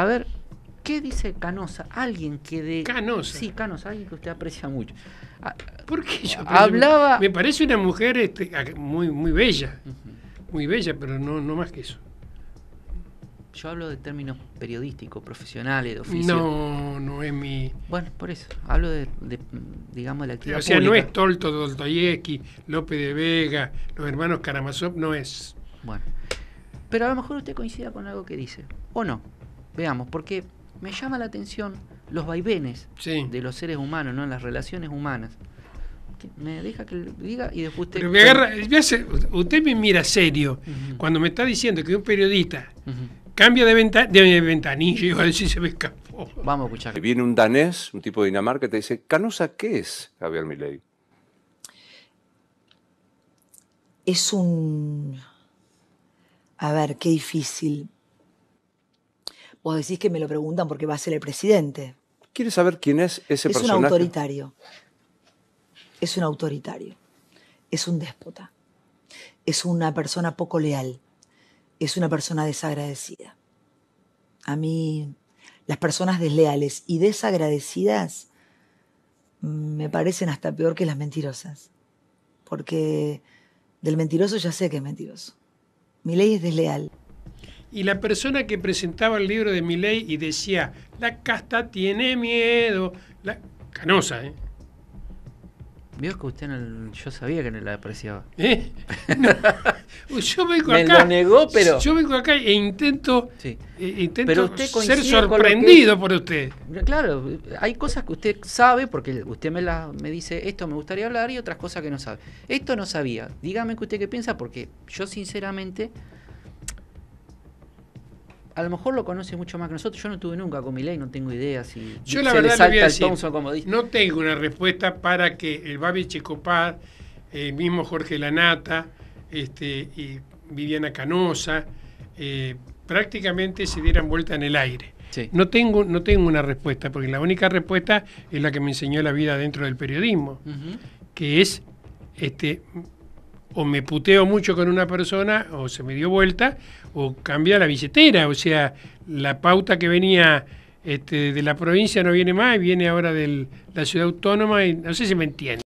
A ver, ¿qué dice Canosa? Alguien que de. Canosa. Sí, Canosa, alguien que usted aprecia mucho. Ah, ¿Por qué yo ah, hablaba? Me parece una mujer este, ah, muy, muy bella. Muy bella, pero no, no más que eso. Yo hablo de términos periodísticos, profesionales, de oficio. No, no es mi. Bueno, por eso. Hablo de, digamos, de la actividad. O sea, no es Tolto Doltoyevsky, López de Vega, los hermanos Karamazov, no es. Bueno. Pero a lo mejor usted coincida con algo que dice, o no veamos, porque me llama la atención los vaivenes de los seres humanos, ¿no? En las relaciones humanas. me deja que diga y después usted. me usted me mira serio cuando me está diciendo que un periodista cambia de, venta, de ventanilla y va a decir se me escapó. Vamos a escuchar. Viene un danés, un tipo de Dinamarca, y te dice: ¿Canosa qué es Javier Milei? Es un. A ver, qué difícil. Vos decís que me lo preguntan porque va a ser el presidente. ¿Quieres saber quién es ese personaje? Es un autoritario. Es un autoritario. Es un déspota. Es una persona poco leal. Es una persona desagradecida. A mí, las personas desleales y desagradecidas mm, me parecen hasta peor que las mentirosas. Porque del mentiroso ya sé que es mentiroso. Mi ley es desleal y la persona que presentaba el libro de mi ley y decía, la casta tiene miedo, la canosa, ¿eh? Vio que usted, en yo sabía que no la apreciaba. ¿Eh? yo vengo acá. Me lo negó, pero. Yo vengo acá e intento, e intento ser sorprendido por usted. Claro, hay cosas que usted sabe, porque usted me, la, me dice esto me gustaría hablar y otras cosas que no sabe. Esto no sabía. Dígame que usted qué piensa, porque yo sinceramente a lo mejor lo conoce mucho más que nosotros. Yo no tuve nunca con ley, no tengo idea si Yo la verdad voy No tengo una respuesta para que el Babi Checopar, el mismo Jorge Lanata, este, y Viviana Canosa, eh, prácticamente se dieran vuelta en el aire. No, tengo, no tengo una respuesta, porque la única respuesta es la que me enseñó la vida dentro del periodismo, que es este, o me puteo mucho con una persona, o se me dio vuelta, o cambia la billetera. O sea, la pauta que venía este, de la provincia no viene más, viene ahora de la ciudad autónoma, y no sé si me entiende.